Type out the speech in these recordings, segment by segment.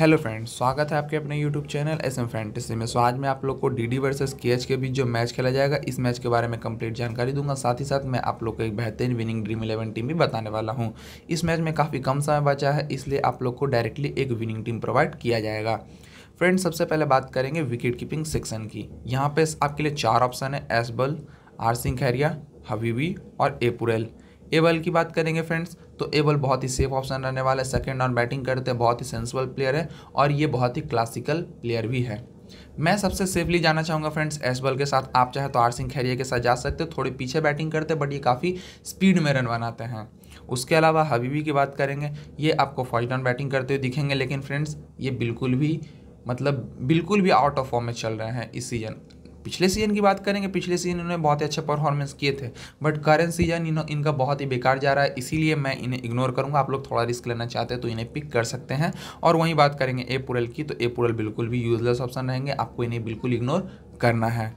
hello friends स्वागत है आपके अपने YouTube channel S M fantasy में सो आज मैं आप लोग को D D versus K H के बीच जो मैच खेला जाएगा इस मैच के बारे में कंप्लीट जानकारी दूंगा साथ ही साथ मैं आप लोग को एक बेहतरीन विनिंग ड्रीम इलेवन टीम भी बताने वाला हूं इस मैच में काफ़ी कम समय बचा है इसलिए आप लोग को डायरेक्टली एक विनिंग टीम प्रोवाइड किया जाएगा फ्रेंड्स सबसे पहले बात करेंगे विकेट कीपिंग सेक्शन की यहाँ पर आपके लिए चार ऑप्शन है एसबल आर सिंह खैरिया हबीबी और एपुरल एबल की बात करेंगे फ्रेंड्स तो एवल बहुत ही सेफ ऑप्शन रहने वाला है सेकेंड ऑन बैटिंग करते हैं बहुत ही सेंसिबल प्लेयर है और ये बहुत ही क्लासिकल प्लेयर भी है मैं सबसे सेफली जाना चाहूँगा फ्रेंड्स एस के साथ आप चाहे तो आर सिंह खैरिया के साथ जा सकते हो थोड़ी पीछे बैटिंग करते बट ये काफ़ी स्पीड में रन बनाते हैं उसके अलावा हबीबी की बात करेंगे ये आपको फर्स्ट डाउन बैटिंग करते हुए दिखेंगे लेकिन फ्रेंड्स ये बिल्कुल भी मतलब बिल्कुल भी आउट ऑफ फॉर्म में चल रहे हैं इस सीज़न पिछले सीजन की बात करेंगे पिछले सीजन इन्होंने बहुत ही अच्छा परफॉर्मेंस किए थे बट करंट सीजन इनका बहुत ही बेकार जा रहा है इसीलिए मैं इन्हें इग्नोर करूँगा आप लोग थोड़ा रिस्क लेना चाहते हैं तो इन्हें पिक कर सकते हैं और वहीं बात करेंगे ए पुरल की तो ए पुरल बिल्कुल भी यूजलेस ऑप्शन रहेंगे आपको इन्हें बिल्कुल इग्नोर करना है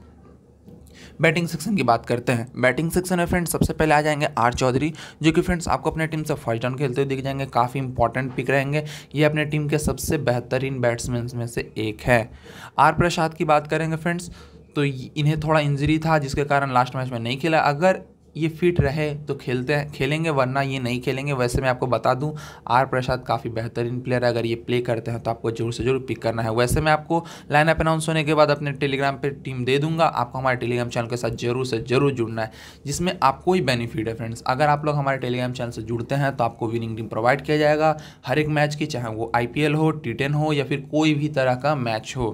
बैटिंग सेक्शन की बात करते हैं बैटिंग सेक्शन में फ्रेंड्स सबसे पहले आ जाएंगे आर चौधरी जो कि फ्रेंड्स आपको अपने टीम से फर्स्ट डाउन खेलते हुए दिख जाएंगे काफ़ी इंपॉर्टेंट पिक रहेंगे ये अपने टीम के सबसे बेहतरीन बैट्समैन में से एक है आर प्रसाद की बात करेंगे फ्रेंड्स तो इन्हें थोड़ा इंजरी था जिसके कारण लास्ट मैच में नहीं खेला अगर ये फिट रहे तो खेलते हैं खेलेंगे वरना ये नहीं खेलेंगे वैसे मैं आपको बता दूं आर प्रसाद काफ़ी बेहतरीन प्लेयर है अगर ये प्ले करते हैं तो आपको ज़रूर से ज़रूर पिक करना है वैसे मैं आपको लाइनअप अनाउंस होने के बाद अपने टेलीग्राम पे टीम दे दूंगा आपको हमारे टेलीग्राम चैनल के साथ ज़रूर से ज़रूर जुड़ना है जिसमें आपको ही बेनिफिट है फ्रेंड्स अगर आप लोग हमारे टेलीग्राम चैनल से जुड़ते हैं तो आपको विनिंग टीम प्रोवाइड किया जाएगा हर एक मैच की चाहे वो आई हो टी हो या फिर कोई भी तरह का मैच हो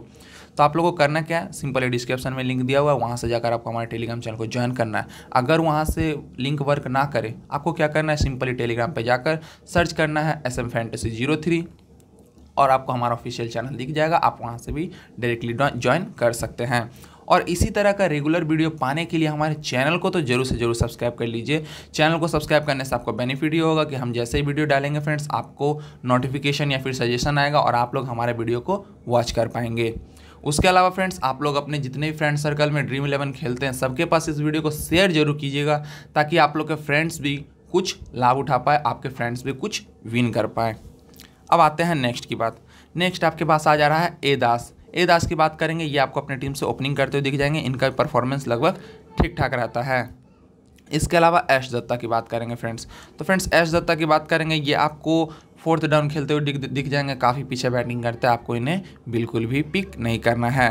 तो आप लोगों को करना क्या है सिंपल डिस्क्रिप्शन में लिंक दिया हुआ है वहाँ से जाकर आपको हमारे टेलीग्राम चैनल को ज्वाइन करना है अगर वहाँ से लिंक वर्क ना करे आपको क्या करना है सिंपली टेलीग्राम पर जाकर सर्च करना है S M fantasy zero three और आपको हमारा ऑफिशियल चैनल दिख जाएगा आप वहाँ से भी डायरेक्टली ज्वाइन कर सकते हैं और इसी तरह का रेगुलर वीडियो पाने के लिए हमारे चैनल को तो जरूर से जरूर सब्सक्राइब कर लीजिए चैनल को सब्सक्राइब करने से आपको बेनिफिट ये होगा कि हम जैसे ही वीडियो डालेंगे फ्रेंड्स आपको नोटिफिकेशन या फिर सजेशन आएगा और आप लोग हमारे वीडियो को वॉच कर पाएंगे उसके अलावा फ्रेंड्स आप लोग अपने जितने भी फ्रेंड सर्कल में ड्रीम इलेवन खेलते हैं सबके पास इस वीडियो को शेयर जरूर कीजिएगा ताकि आप लोग के फ्रेंड्स भी कुछ लाभ उठा पाए आपके फ्रेंड्स भी कुछ विन कर पाए अब आते हैं नेक्स्ट की बात नेक्स्ट आपके पास आ जा रहा है ए दास ए दास की बात करेंगे ये आपको अपने टीम से ओपनिंग करते हुए दिख जाएंगे इनका परफॉर्मेंस लगभग ठीक ठाक रहता है इसके अलावा ऐश दत्ता की बात करेंगे फ्रेंड्स तो फ्रेंड्स ऐश दत्ता की बात करेंगे ये आपको फोर्थ डाउन खेलते हुए दिख जाएंगे काफ़ी पीछे बैटिंग करते हैं आपको इन्हें बिल्कुल भी पिक नहीं करना है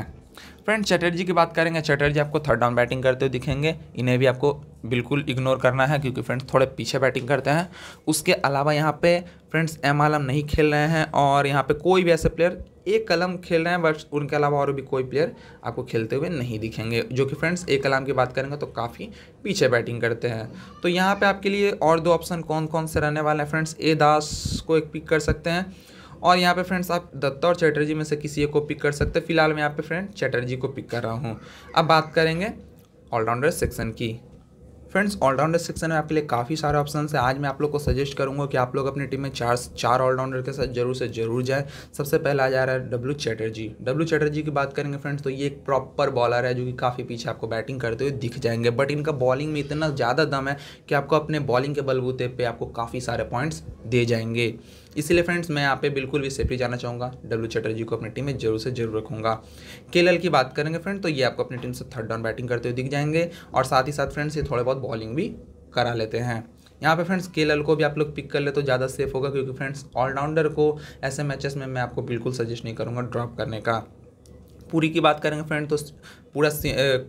फ्रेंड्स चटर्जी की बात करेंगे चटर्जी आपको थर्ड डाउन बैटिंग करते हुए दिखेंगे इन्हें भी आपको बिल्कुल इग्नोर करना है क्योंकि फ्रेंड्स थोड़े पीछे बैटिंग करते हैं उसके अलावा यहाँ पे फ्रेंड्स एम आलम नहीं खेल रहे हैं और यहाँ पे कोई भी ऐसे प्लेयर एक कलम खेल रहे हैं बट उनके अलावा और भी कोई प्लेयर आपको खेलते हुए नहीं दिखेंगे जो कि फ्रेंड्स एक कलम की बात करेंगे तो काफ़ी पीछे बैटिंग करते हैं तो यहाँ पर आपके लिए और दो ऑप्शन कौन कौन से रहने वाले हैं फ्रेंड्स ए दास को एक पिक कर सकते हैं और यहाँ पे फ्रेंड्स आप दत्ता और चैटर्जी में से किसी एक को पिक कर सकते हैं फिलहाल मैं यहाँ पे फ्रेंड चैटर्जी को पिक कर रहा हूँ अब बात करेंगे ऑलराउंडर सेक्शन की फ्रेंड्स ऑलराउंडर सेक्शन में आपके लिए काफ़ी सारे ऑप्शन है आज मैं आप लोग को सजेस्ट करूंगा कि आप लोग अपनी टीम में चार चार ऑलराउंडर के साथ जरूर से जरूर जाएं सबसे पहला आ जा रहा है डब्ल्यू चैटर्जी डब्लू चैटर्जी की बात करेंगे फ्रेंड्स तो ये एक प्रॉपर बॉलर है जो कि काफ़ी पीछे आपको बैटिंग करते हुए दिख जाएंगे बट इनका बॉलिंग में इतना ज़्यादा दम है कि आपको अपने बॉलिंग के बलबूते पर आपको काफ़ी सारे पॉइंट्स दे जाएंगे इसीलिए फ्रेंड्स मैं यहाँ पे बिल्कुल भी सेफली जाना चाहूँगा डब्ल्यू चटर्जी को अपनी टीम में जरूर से जरूर रखूँगा के की बात करेंगे फ्रेंड तो ये आपको अपनी टीम से थर्ड डाउन बैटिंग करते हुए दिख जाएंगे और साथ ही साथ फ्रेंड्स ये थोड़े बहुत बॉलिंग भी करा लेते हैं यहाँ पे फ्रेंड्स के को भी आप लोग पिक कर ले तो ज़्यादा सेफ होगा क्योंकि फ्रेंड्स ऑलराउंडर को ऐसे मैचेस में मैं आपको बिल्कुल सजेस्ट नहीं करूँगा ड्रॉप करने का पूरी की बात करेंगे फ्रेंड तो पूरा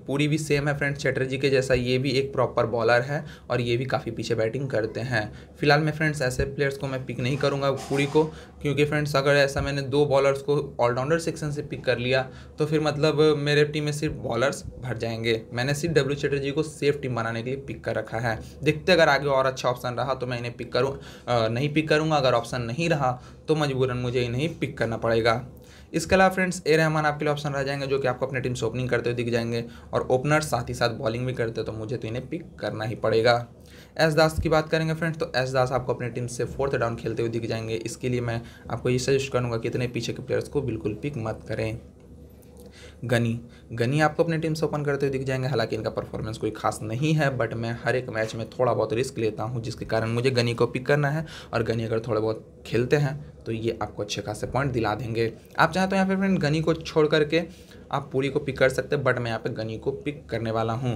पूरी भी सेम है फ्रेंड्स चैटर्जी के जैसा ये भी एक प्रॉपर बॉलर है और ये भी काफ़ी पीछे बैटिंग करते हैं फिलहाल मैं फ्रेंड्स ऐसे प्लेयर्स को मैं पिक नहीं करूँगा पूरी को क्योंकि फ्रेंड्स अगर ऐसा मैंने दो बॉलर्स को ऑलराउंडर सेक्शन से पिक कर लिया तो फिर मतलब मेरे टीम में सिर्फ बॉलर्स भर जाएंगे मैंने सिर्फ डब्ल्यू चैटर्जी को सेफ टीम बनाने के लिए पिक कर रखा है देखते अगर आगे और अच्छा ऑप्शन रहा तो मैं इन्हें पिक करूँ नहीं पिक करूँगा अगर ऑप्शन नहीं रहा तो मजबूरन मुझे इन्हें पिक करना पड़ेगा इसके अलावा फ्रेंड्स ए रहमान आपके लिए ऑप्शन रह जाएंगे जो कि आपको अपने टीम से ओपनिंग करते हुए दिख जाएंगे और ओपनर साथ ही साथ बॉलिंग भी करते तो मुझे तो इन्हें पिक करना ही पड़ेगा एस दास की बात करेंगे फ्रेंड्स तो एस दास आपको अपनी टीम से फोर्थ डाउन खेलते हुए दिख जाएंगे इसके लिए मैं आपको ये सजेस्ट करूँगा कि इतने पीछे के प्लेयर्स को बिल्कुल पिक मत करें गनी गनी आपको अपने टीम से ओपन करते हुए दिख जाएंगे हालांकि इनका परफॉर्मेंस कोई खास नहीं है बट मैं हर एक मैच में थोड़ा बहुत रिस्क लेता हूँ जिसके कारण मुझे गनी को पिक करना है और गनी अगर थोड़े बहुत खेलते हैं तो ये आपको अच्छे खासे पॉइंट दिला देंगे आप चाहें तो यहाँ पर फ्रेंड गनी को छोड़ करके आप पूरी को पिक कर सकते बट मैं यहाँ पर गनी को पिक करने वाला हूँ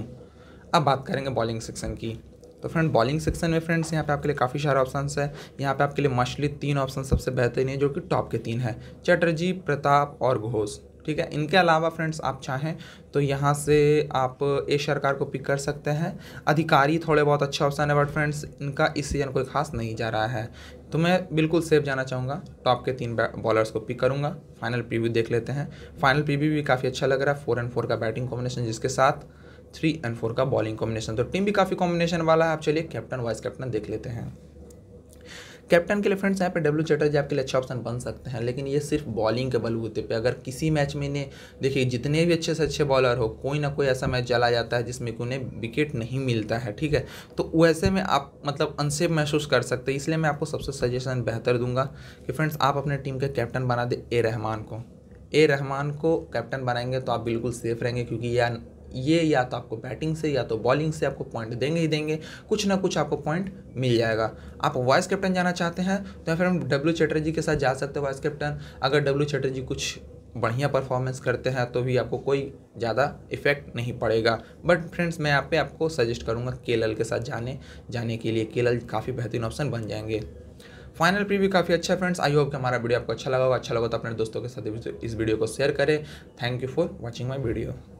अब बात करेंगे बॉलिंग सेक्शन की तो फ्रेंड बॉलिंग सेक्शन में फ्रेंड्स यहाँ पे आपके लिए काफ़ी सारे ऑप्शन है यहाँ पे आपके लिए मछली तीन ऑप्शन सबसे बेहतरीन है जो कि टॉप के तीन है चटर्जी प्रताप और घोष ठीक है इनके अलावा फ्रेंड्स आप चाहें तो यहाँ से आप ए सरकार को पिक कर सकते हैं अधिकारी थोड़े बहुत अच्छे ऑप्शन है बट फ्रेंड्स इनका इस सीज़न कोई खास नहीं जा रहा है तो मैं बिल्कुल सेफ जाना चाहूँगा टॉप तो के तीन बॉलर्स को पिक करूँगा फाइनल प्रीव्यू देख लेते हैं फाइनल प्रीव्यू भी काफ़ी अच्छा लग रहा है फोर एंड फोर का बैटिंग कॉम्बिनेशन जिसके साथ थ्री एंड फोर का बॉलिंग कॉम्बिनेशन तो टीम भी काफ़ी कॉम्बिनेशन वाला है आप चलिए कैप्टन वाइस कैप्टन देख लेते हैं कैप्टन के लिए फ्रेंड्स यहाँ पे डब्ल्यू चटर्जी आपके लिए अच्छे ऑप्शन बन सकते हैं लेकिन ये सिर्फ बॉलिंग के बलबूते पे अगर किसी मैच में इन्हें देखिए जितने भी अच्छे से अच्छे बॉलर हो कोई ना कोई ऐसा मैच चला जाता है जिसमें कि उन्हें विकेट नहीं मिलता है ठीक है तो वैसे में आप मतलब अनसेफ महसूस कर सकते हैं इसलिए मैं आपको सबसे सजेशन बेहतर दूंगा कि फ्रेंड्स आप अपने टीम के कैप्टन बना दें ए रहमान को ए रहमान को कैप्टन बनाएंगे तो आप बिल्कुल सेफ रहेंगे क्योंकि यह ये या तो आपको बैटिंग से या तो बॉलिंग से आपको पॉइंट देंगे ही देंगे कुछ ना कुछ आपको पॉइंट मिल जाएगा आप वाइस कैप्टन जाना चाहते हैं तो या फिर हम डब्ल्यू चटर्जी के साथ जा सकते हैं वाइस कैप्टन अगर डब्ल्यू चटर्जी कुछ बढ़िया परफॉर्मेंस करते हैं तो भी आपको कोई ज़्यादा इफेक्ट नहीं पड़ेगा बट फ्रेंड्स मैं यहाँ पे आपको सजेस्ट करूँगा केलल के साथ जाने जाने के लिए केलल काफ़ी बेहतरीन ऑप्शन बन जाएंगे फाइनल प्रीव्यू काफ़ी अच्छा है फ्रेंड्स आई होप कि हमारा वीडियो आपको अच्छा लगा होगा अच्छा लगा तो अपने दोस्तों के साथ इस वीडियो को शेयर करें thank you for watching my video